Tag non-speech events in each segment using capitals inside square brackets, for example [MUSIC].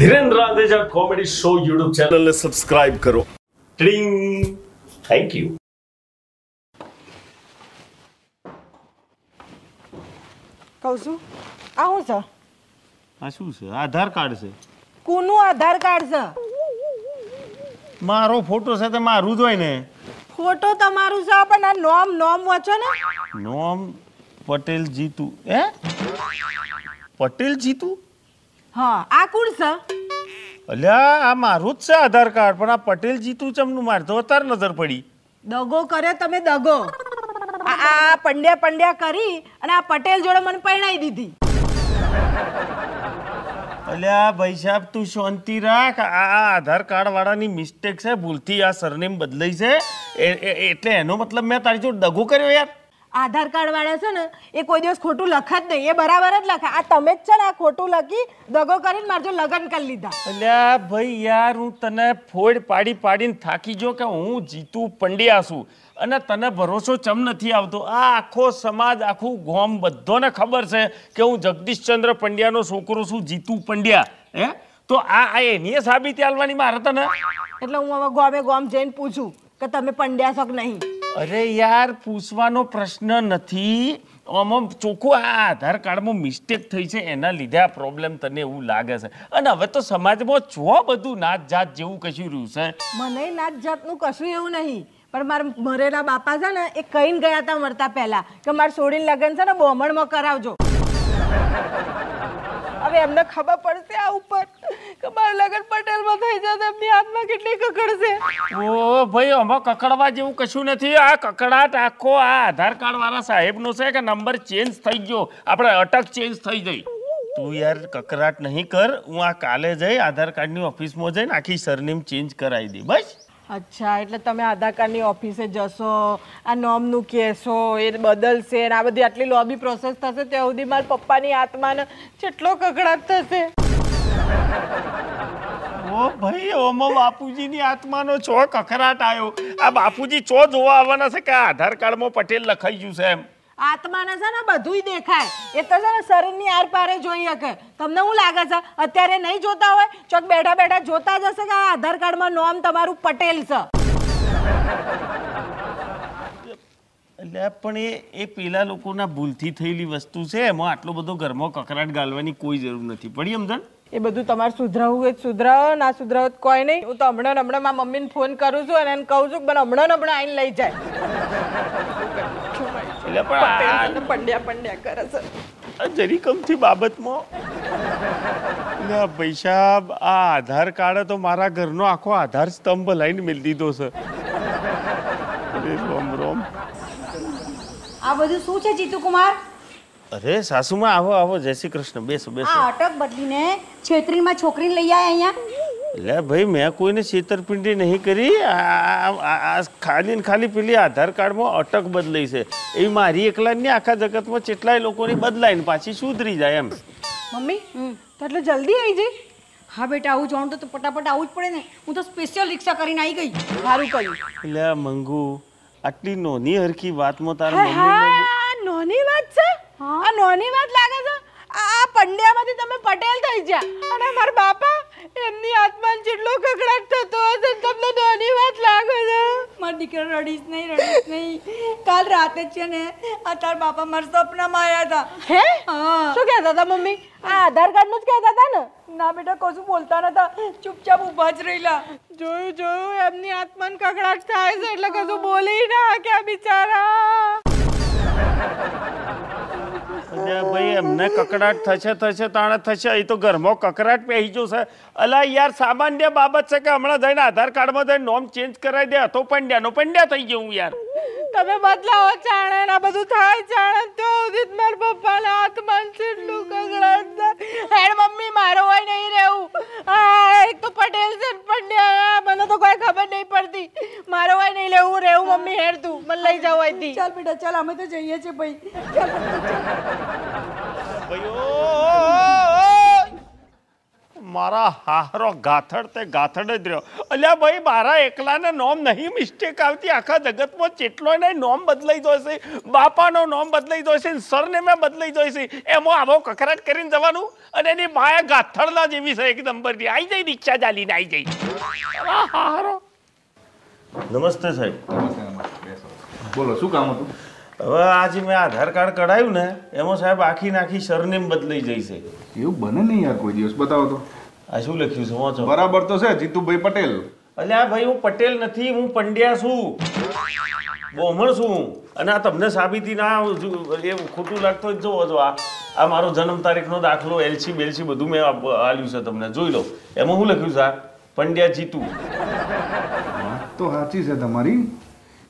Dhirendra Adeja comedy show YouTube ચેનલને subscribe કરો ટિંગ થેન્ક યુ કહું છું આ હું છે આ શું છે આધાર કાર્ડ છે કોનું આધાર કાર્ડ છે મારો ફોટો સાથે મારું જ હોય ને ફોટો તમારું છે પણ આ નોમ નોમ વાંચો ને નોમ પટેલ જીતુ હે પટેલ જીતું હા આ કોણ છે અલ્યા આ મારું જ છે આધાર કાર્ડ પણ આ પટેલ જીતું ચમનું મારતો અતાર નજર પડી દગો કર્યો તમે દગો આ પંડ્યા પંડ્યા કરી અને આ પટેલ જોડે મને પરણાઈ દીધી અલ્યા ભાઈ સાહેબ તું શાંતિ રાખ આ આ આધાર કાર્ડ વાળાની મિસ્ટેક છે ભૂલથી આ સરનેમ બદલાઈ છે એટલે એનો મતલબ મેં તારી જોડે દગો કર્યો યાર આધાર કાર્ડ વાળા છે ને એ કોઈ દિવસ ખોટું લખે જ નહીં એ બરાબર જ લખે આ તમે જ છે ને આ ખોટું લખી દગો કરીને મારજો લગ્ન કરી લીધા અલ્યા ભાઈ યાર હું તને ફોડ પાડી પાડીને થાકી જો કે હું જીતુ પંડ્યા છું અને તને ભરોસો ચમ નથી આવતો આ આખો સમાજ આખું ગોમ બધોને ખબર છે કે હું જગદીશચંદ્ર પંડ્યાનો છોકરો છું જીતુ પંડ્યા હે તો આ એની સાબિતી આલવાની મારે તને એટલે હું હવે ગોમે ગોમ જઈને પૂછું કે તમે પંડ્યા છો કે નહીં અરે યાર પૂછવાનો પ્રશ્ન નથી આમાં ચોખ્ખું આ આધાર કાર્ડમાં મિસ્ટેક થઈ છે એના લીધે આ પ્રોબ્લેમ તને એવું લાગે છે અને હવે તો સમાજમાં જો બધું નાત જાત જેવું કશું રહ્યું છે મને નાત જાતનું કશું એવું નહીં પણ મારા મરેલા બાપા છે ને એ કહીને ગયા હતા મરતા પહેલાં કે મારે સોડીને લગ્ન છે ને બોમણમાં કરાવજો હવે એમને ખબર પડશે આ ઉપર કે મારા લગન પટેલમાં થઈ જશે એમની હાથમાં કેટલી કકડશે ઓ ભાઈ આમાં કકડવા જેવું કશું નથી આ કકડાટ આખો આ આધાર કાર્ડ વાળા સાહેબનો છે કે નંબર ચેન્જ થઈ ગયો આપણે અટક ચેન્જ થઈ ગઈ તું યાર કકડાટ નહીં કર હું આ કાલે જઈ આધાર કાર્ડની ઓફિસમાં જઈને આખી સરનેમ ચેન્જ કરાવી દઈ બસ અચ્છા એટલે તમે આધાર કાર્ડની ઓફિસે જશો આ નોમનું કહેશો એ બદલશે આ બધી આટલી લોબી પ્રોસેસ થશે ત્યાં સુધી મારા પપ્પાની આત્માને કેટલો કકડાટ થશે ઓ ભાઈ ઓમો બાપુજીની આત્માનો છો કકરાટ આવ્યો આ બાપુજી છો જોવા આવવાના છે કે આધાર કાર્ડમાં પટેલ લખાઈ ગયું છે એમ આત્માને છે ને બધું દેખાય એ તો છે ને શરીરની આરપારે જોઈ શકે તમને શું લાગે છે અત્યારે નહીં જોતા હોય ચોક બેઠા બેઠા જોતા જશે કે આધાર કાર્ડમાં નોમ તમારું પટેલ છે એટલે પણ એ એ પેલા લોકોના ભૂલથી થયેલી વસ્તુ છે એમાં આટલો બધો ઘરમાં કકરાટ ગાલવાની કોઈ જરૂર નથી પડી સમજણ એ બધું તમારે સુધરાવું હોય સુધરાવો ના સુધરાવો કોઈ નહીં હું તો હમણાં હમણાં મારા મમ્મીને ફોન કરું છું અને એને કહું છું પણ હમણાં હમણાં આઈને લઈ જાય એટલે પણ પંડ્યા પંડ્યા કરે છે જરી કમથી બાબતમાં પૈસા આ આધાર કાર્ડ તો મારા ઘરનો આખો આધાર સ્તંભ લઈને મેળ દીધો છે રોમ રોમ આ બધું શું છે જીતુકુમાર અરે સાસુમાં આવો આવો જય શ્રી કૃષ્ણ બેસો બેસો આ અટક બદલીને છેતરીમાં છોકરી લઈ આવ્યા અહીંયા લે ભાઈ મેં કોઈને છેતરપિંડી નહીં કરી ખાલી ને ખાલી પેલી આધાર કાર્ડમાં અટક બદલાઈ છે એ મારી એકલાની આખા જગતમાં કેટલાય લોકોની બદલાઈને પાછી સુધરી જાય એમ મમ્મી તો એટલે જલ્દી આવી જઈ હા બેટા આવું જાણું તો ફટાફટ આવું જ પડે ને હું તો સ્પેશિયલ રિક્ષા કરીને આવી ગઈ સારું કહ્યું લે મંગુ આટલી નોની હરખી વાતમાં તારા મમ્મી નોની વાત છે આ નોની વાત લાગે છે આ પંડ્યામાંથી તમે પટેલ થઈ ગયા અને મારા બાપા એમની આત્માન જેટલો કકડાટ થતો હશે તમને દોની વાત લાગે છે માર દીકરો રડીશ નહીં રડીશ નહીં કાલ રાતે છે ને આ તાર બાપા મારા સપનામાં આવ્યા હતા હે હા શું કહેતા હતા મમ્મી આ આધાર કાર્ડ નું જ કહેતા હતા ને ના બેટા કશું બોલતા નતા ચૂપચાપ ઉભા જ રહેલા જોયું જોયું એમની આત્માને કકડાટ થાય છે એટલે કશું બોલી ના કે બિચારા ભાઈ એમને કકડાટ થશે થશે તાણે થશે એ તો ઘરમાં કકડાટ પહેરી ગયો છે અલા યાર સામાન્ય બાબત છે કે હમણાં જઈને આધાર કાર્ડમાં જઈને નોમ ચેન્જ કરાવી દે હતો પંડ્યાનો પંડ્યા થઈ ગયો યાર તમે બદલાવો જાણે ના બધું થાય જાણે તો ઉદિત પપ્પાના હાથમાં છેલ્લું કગડાટ હેડ મમ્મી મારો હોય નહીં રહેવું ચાલ બેટા ચાલ અમે તો જઈએ છીએ ભાઈ મારા હાહરો ગાથડ તે ગાથડ જ રહ્યો અલ્યા ભાઈ મારા એકલાને નોમ નહીં મિસ્ટેક આવતી આખા જગતમાં ચેટલો એને નોમ બદલાઈ દો છે બાપાનો નોમ બદલાઈ દો છે સરને મેં બદલાઈ દો છે એમાં આવો કકરાટ કરીને જવાનું અને એની માયા ગાથડના જેવી છે એકદમ પરથી આવી જાય રિક્ષા ચાલીને આવી જાય હારો નમસ્તે સાહેબ બોલો શું કામ હતું હવે આજે મેં આધાર કાર્ડ કઢાયું ને એમાં સાહેબ આખી નાખી સરનેમ બદલાઈ જઈ છે એવું બને નહીં યાર કોઈ દિવસ બતાવો તો આ શું લખ્યું છે વાંચો બરાબર તો છે જીતુભાઈ પટેલ અલ્યા ભાઈ હું પટેલ નથી હું પંડ્યા છું બોમણ છું અને આ તમને સાબિતી ના એ ખોટું લાગતો જ જોવો જો આ આ મારો જન્મ તારીખનો દાખલો એલસી બેલસી બધું મેં આપ્યું છે તમને જોઈ લો એમાં શું લખ્યું છે પંડ્યા જીતુ તો સાચી છે તમારી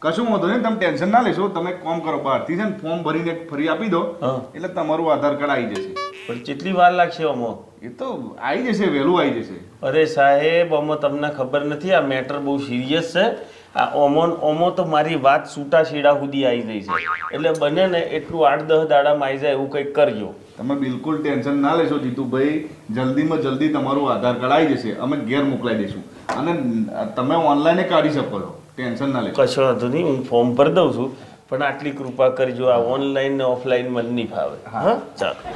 કશું વાંધો નહીં તમે ટેન્શન ના લેશો તમે કોમ કરો બહારથી છે ને ફોર્મ ભરીને ફરી આપી દો એટલે તમારું આધાર કાર્ડ આવી જશે પણ કેટલી વાર લાગશે અમો એ તો આવી જશે વહેલું આવી જશે અરે સાહેબ અમો તમને ખબર નથી આ મેટર બહુ સિરિયસ છે આ ઓમોન ઓમો તો મારી વાત છૂટા છેડા સુધી આવી જઈ છે એટલે બને ને એટલું આઠ દહ દાડામાં આવી જાય એવું કંઈક કરજો તમે બિલકુલ ટેન્શન ના લેશો જીતુભાઈ જલ્દીમાં જલ્દી તમારું આધાર કાર્ડ આવી જશે અમે ઘેર મોકલાઈ દઈશું અને તમે ઓનલાઈને કાઢી શકો છો ટેન્શન ના લે કશો વાંધો નહીં હું ફોર્મ ભરી દઉં છું પણ આટલી કૃપા કરજો આ ઓનલાઈન ને ઓફલાઈન મને નહીં ફાવે હા ચાલો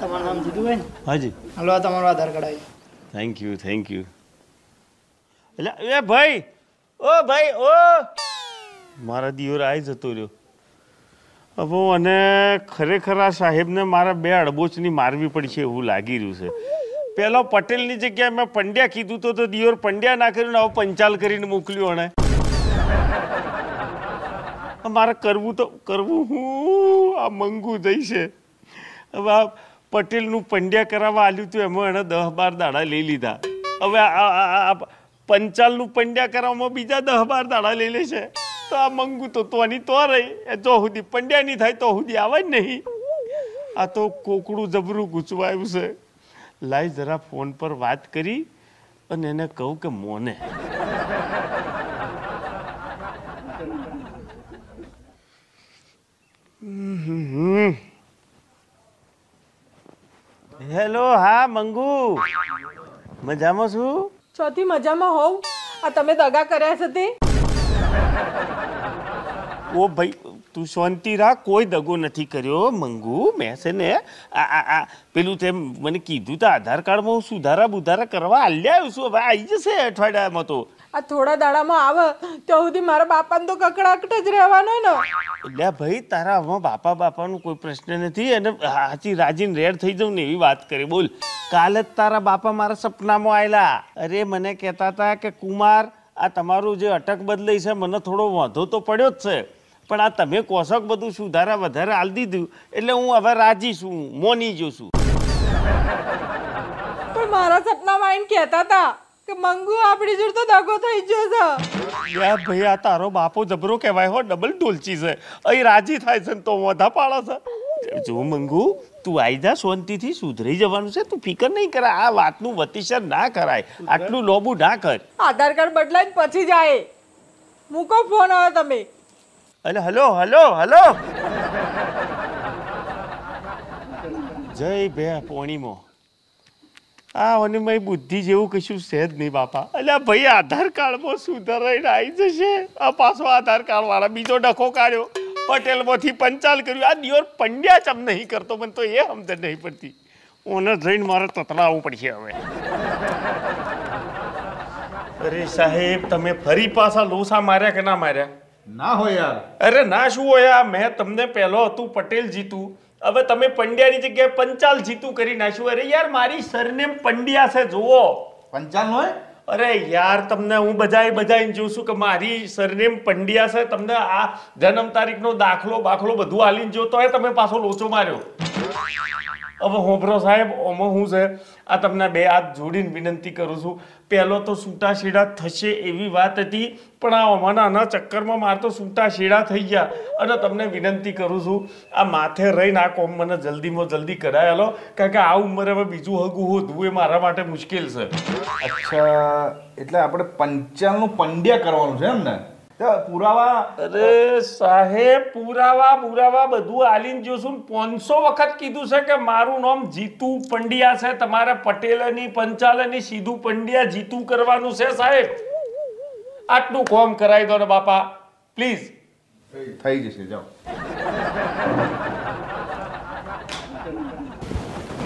તમારું નામ જીતુભાઈ હાજી હલો આ તમારો આધાર કાર્ડ આવી થેન્ક યુ થેન્ક યુ એટલે એ ભાઈ ઓ ભાઈ ઓ મારા દિયોર આવી જતો રહ્યો હવે અને ખરેખર આ સાહેબને મારા બે અડબોચની મારવી પડશે એવું લાગી રહ્યું છે પેલો પટેલની જગ્યાએ મેં પંડ્યા કીધું તો દિયોર પંડ્યા ના કર્યું ને હવે પંચાલ કરીને મોકલ્યું એણે મારે કરવું તો કરવું હું આ મંગું થઈ છે હવે આ પટેલનું પંડ્યા કરાવવા આવ્યું હતું એમાં એણે દહ બાર દાડા લઈ લીધા હવે આ પંચાલનું પંડ્યા કરાવવામાં બીજા દહ બાર દાડા લઈ લે છે તો આ મંગુ તો તોની તો રહી એ જો સુધી પંડ્યા નહીં થાય તો સુધી આવે જ નહીં આ તો કોકડું જબરું ગૂંચવાયું છે લાઈ જરા ફોન પર વાત કરી અને એને કહું કે મોને હેલો હા મંગુ મજામાં છું ચોથી મજામાં હોઉં આ તમે દગા કર્યા છે તે ઓ ભાઈ તું શાંતિ રાખ કોઈ દગો નથી કર્યો મંગુ મેં છે ને આ આ પેલું તે મને કીધું તો આધાર કાર્ડમાં હું સુધારા બુધારા કરવા આલ્યા આવ્યું છું હવે આવી જશે અઠવાડિયામાં તો આ થોડા દાડામાં આવે ત્યાં સુધી મારા બાપાને તો કકડાકટ જ રહેવાનો ને એટલે ભાઈ તારા આમાં બાપા બાપાનો કોઈ પ્રશ્ન નથી અને હાચી રાજીન રેડ થઈ જાઉં ને એવી વાત કરી બોલ કાલે જ તારા બાપા મારા સપનામાં આવેલા અરે મને કહેતા હતા કે કુમાર આ તમારું જે અટક બદલાઈ છે મને થોડો વાંધો તો પડ્યો જ છે પણ આ તમે કોશક બધું સુધારા વધારે આલ દીધું એટલે હું હવે રાજી છું મોની જો છું પણ મારા સપનામાં એમ કહેતા હતા કે મંગુ આપણી જોડે તો દગો થઈ ગયો છે યાર ભાઈ આ તારો બાપો જબરો કહેવાય હો ડબલ ઢોલચી છે અહીં રાજી થાય છે ને તો વધા પાડો છે જો મંગુ તું આઈ જા શાંતિથી સુધરી જવાનું છે તું ફિકર નહીં કરે આ વાતનું વતીસર ના કરાય આટલું લોબુ ના કર આધાર કાર્ડ બદલાય પછી જાય મૂકો ફોન આવે તમે અલે હલો હલો હલો જય ભે પોણીમો આ અનુમય બુદ્ધિ જેવું કશું છે જ નહીં બાપા અલ્યા ભાઈ આધાર કાર્ડમાં સુધારાઈને આવી જશે આ પાછો આધાર કાર્ડ વાળા બીજો ડખો કાઢ્યો પટેલમાંથી પંચાલ કર્યું આ દિયોર પંડ્યા ચમ નહીં કરતો મને તો એ સમજ નહીં પડતી ઓનર જઈને મારે તતલાવવું પડશે હવે અરે સાહેબ તમે ફરી પાછા લોસા માર્યા કે ના માર્યા ના હોય યાર અરે ના શું હોય આ મેં તમને પહેલો હતું પટેલ જીતું હવે તમે પંડ્યાની જગ્યાએ પંચાલ જીતું કરી નાખ્યું અરે યાર મારી સરનેમ પંડ્યા છે જુઓ પંચાલ હોય અરે યાર તમને હું બજાય બજાઈને જોઉં છું કે મારી સરનેમ પંડ્યા છે તમને આ જન્મ તારીખનો દાખલો બાખલો બધું આલીને જોતો હોય તમે પાછો લોચો માર્યો હવે હોભરો સાહેબ ઓમાં હું છે આ તમને બે હાથ જોડીને વિનંતી કરું છું પહેલો તો છૂટાછેડા થશે એવી વાત હતી પણ આ ઓમાના ચક્કરમાં મારે તો છૂટાછેડા થઈ ગયા અને તમને વિનંતી કરું છું આ માથે રહીને આ કોમ મને જલ્દીમાં જલ્દી કરાયેલો કારણ કે આ ઉંમરે હવે બીજું હગું હોતું એ મારા માટે મુશ્કેલ છે અચ્છા એટલે આપણે પંચાલનું પંડ્યા કરવાનું છે એમ ને પુરાવા અરે સાહેબ પુરાવા પુરાવા બધું આલીન જોશું પાંચસો વખત કીધું છે કે મારું નામ જીતુ પંડ્યા છે તમારે પટેલની પંચાલની સીધું પંડ્યા જીતુ કરવાનું છે સાહેબ આટલું કોમ કરાવી દો ને બાપા પ્લીઝ થઈ જશે જાઓ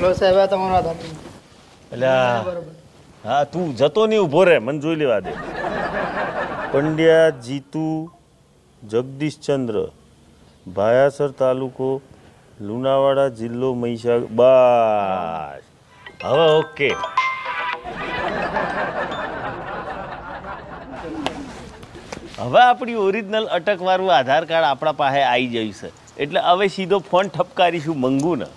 લો સાહેબ આ તમારો આધાર એટલે હા તું જતો નહીં ઉભો રે મને જોઈ લેવા દે પંડ્યા જીતુ જગદીશચંદ્ર ભાયાસર તાલુકો લુણાવાડા જિલ્લો મહીસાગર બસ હવે ઓકે હવે આપણી ઓરિજિનલ અટકવાળું આધાર કાર્ડ આપણા પાસે આવી જયું છે એટલે હવે સીધો ફોન ઠપકારીશું મંગુ ને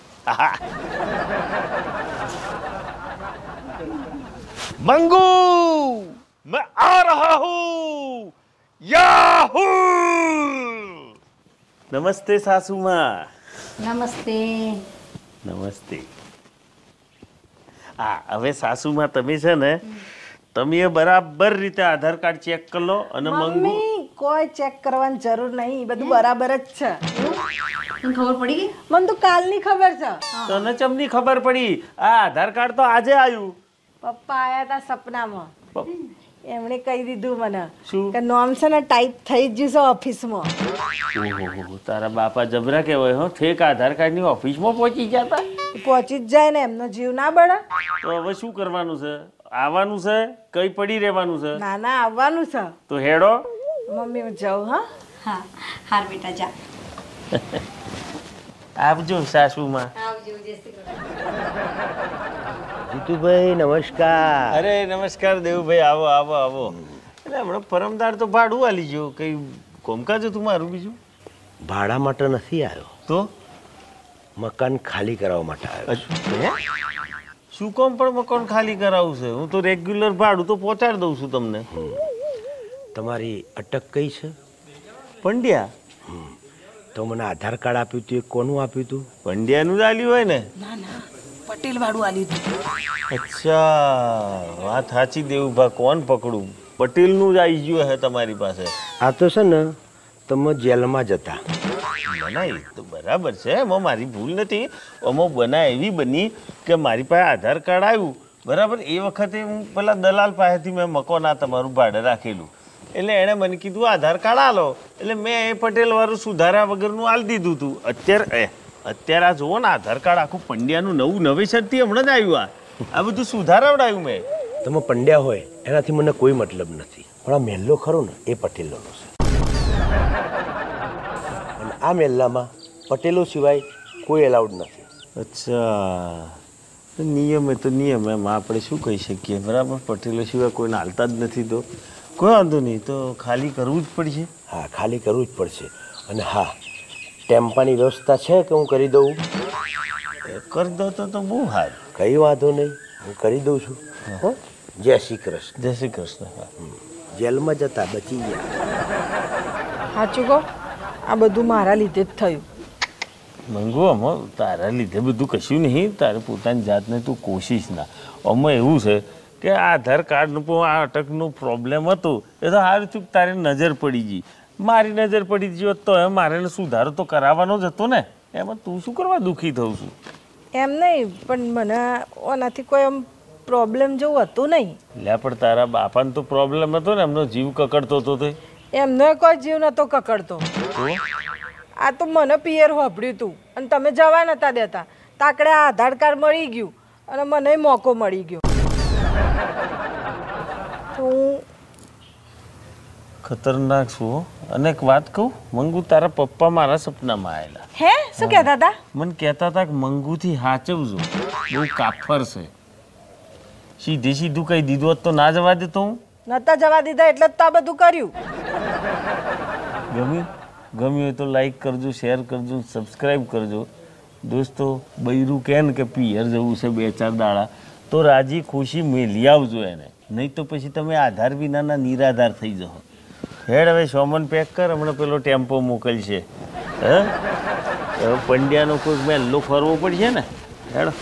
મંગુ મેં આ રહા હું યાહુ નમસ્તે સાસુમાં નમસ્તે નમસ્તે હા હવે સાસુમાં તમે છે ને તમે બરાબર રીતે આધાર કાર્ડ ચેક કરી લો અને મમ્મી કોઈ ચેક કરવાની જરૂર નહીં બધું બરાબર જ છે ખબર પડી મને તો કાલની ખબર છે તને ચમની ખબર પડી આ આધાર કાર્ડ તો આજે આવ્યું પપ્પા આયા હતા સપનામાં એમણે કહી દીધું મને કે નોમ છે ને ટાઈપ થઈ જ છે ઓફિસમાં તારા બાપા જબરા કહેવાય હો ઠેક આધાર કાર્ડની ઓફિસમાં પહોંચી ગયા તા પહોંચી જ જાય ને એમનો જીવ ના બળે તો હવે શું કરવાનું છે આવવાનું છે કઈ પડી રહેવાનું છે ના ના આવવાનું છે તો હેડો મમ્મી હું જાઉં હા હા હાર બેટા જા [LAUGHS] આવજો સાસુમાં આવજો જય શ્રી કૃષ્ણ જીતુભાઈ નમસ્કાર અરે નમસ્કાર દેવુભાઈ આવો આવો આવો એટલે હમણાં પરમદાર તો ભાડું આલી ગયું કઈ કોમકાજ હતું મારું બીજું ભાડા માટે નથી આવ્યો તો મકાન ખાલી કરાવવા માટે આવ્યો શું કોમ પણ મકાન ખાલી કરાવવું છે હું તો રેગ્યુલર ભાડું તો પહોંચાડી દઉં છું તમને તમારી અટક કઈ છે પંડ્યા તો મને આધાર કાર્ડ આપ્યું હતું એ કોનું આપ્યું હતું પંડ્યાનું જ આલ્યું હોય ને ના ના પટેલ વાળું અચ્છા વાત સાચી દેવું દેવુભા કોણ પકડું પટેલનું જ આવી ગયું હે તમારી પાસે આ તો છે ને તમે જેલમાં જતા ના તો બરાબર છે એમાં મારી ભૂલ નથી અમો બના એવી બની કે મારી પાસે આધાર કાર્ડ આવ્યું બરાબર એ વખતે હું પેલા દલાલ પાસેથી મેં મકોના તમારું ભાડે રાખેલું એટલે એણે મને કીધું આધાર કાર્ડ આલો એટલે મેં એ પટેલવાળું વાળું સુધારા વગરનું આલ દીધું હતું અત્યારે અત્યારે આ જુઓ ને આધાર કાર્ડ આખું પંડ્યાનું નવું નવેસરથી હમણાં જ આવ્યું આ આ બધું સુધારાવડાયું મેં તમે પંડ્યા હોય એનાથી મને કોઈ મતલબ નથી પણ આ મહેલો ખરો ને એ પટેલોનો છે અને આ મહેલામાં પટેલો સિવાય કોઈ એલાઉડ નથી અચ્છા નિયમ એ તો નિયમ એમ આપણે શું કહી શકીએ બરાબર પટેલો સિવાય કોઈને હાલતા જ નથી તો કોઈ વાંધો નહીં તો ખાલી કરવું જ પડશે હા ખાલી કરવું જ પડશે અને હા ટેમ્પાની વ્યવસ્થા છે કે હું કરી દઉં કરી દો તો તો બહુ હાર કઈ વાંધો નહીં હું કરી દઉં છું જય શ્રી કૃષ્ણ જય શ્રી કૃષ્ણ જેલમાં જતા બચી ગયા સાચું કહો આ બધું મારા લીધે જ થયું મંગુ આમાં તારા લીધે બધું કશું નહીં તારે પોતાની જાતને તું કોશિશ ના અમે એવું છે કે આધાર કાર્ડનું પણ આ અટકનું પ્રોબ્લેમ હતું એ તો હાર ચૂક તારી નજર પડી ગઈ મારી નજર પડી ગયો હોત તો હવે મારે સુધારો તો કરાવવાનો જ હતો ને એમાં તું શું કરવા દુઃખી થઉં છું એમ નહીં પણ મને ઓનાથી કોઈ એમ પ્રોબ્લેમ જેવું હતું નહીં લે પણ તારા બાપાને તો પ્રોબ્લેમ હતો ને એમનો જીવ કકડતો હતો તે એમનો કોઈ જીવ નતો કકડતો આ તો મને પિયર હોભળ્યું તું અને તમે જવા નતા દેતા તાકડે આ આધાર કાર્ડ મળી ગયું અને મને મોકો મળી ગયો તો હું ખતરનાક છું અને એક વાત કહું મંગુ તારા પપ્પા મારા સપનામાં આવેલા હે શું કહેતા હતા મને કહેતા હતા કે મંગુથી હાચવજો બહુ કાફર છે સીધી સીધું કહી દીધું હોત તો ના જવા દેતો હું નતા જવા દીધા એટલે જ તો આ બધું કર્યું ગમ્યું ગમ્યું હોય તો લાઈક કરજો શેર કરજો સબસ્ક્રાઈબ કરજો દોસ્તો બૈરું કેન કે પિયર જવું છે બે ચાર દાડા તો રાજી ખુશી મેલી આવજો એને નહીં તો પછી તમે આધાર વિનાના નિરાધાર થઈ જાઓ હેડ હવે સોમન પેક કર હમણાં પેલો ટેમ્પો મોકલશે હે પંડ્યાનું કોઈક મેં લો ફરવું પડશે ને હેડો